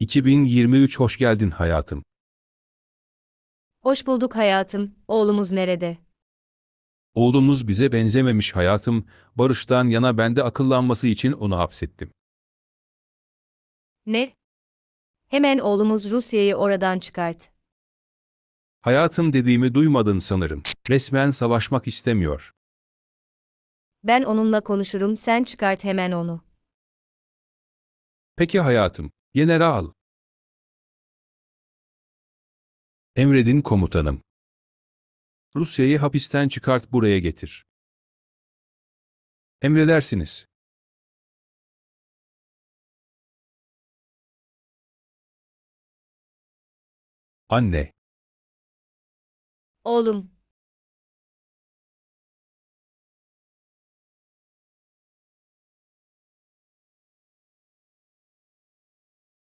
2023 hoş geldin hayatım. Hoş bulduk hayatım. Oğlumuz nerede? Oğlumuz bize benzememiş hayatım. Barış'tan yana bende akıllanması için onu hapsettim. Ne? Hemen oğlumuz Rusya'yı oradan çıkart. Hayatım dediğimi duymadın sanırım. Resmen savaşmak istemiyor. Ben onunla konuşurum, sen çıkart hemen onu. Peki hayatım, General. Emredin komutanım. Rusya'yı hapisten çıkart buraya getir. Emredersiniz. Anne. Oğlum,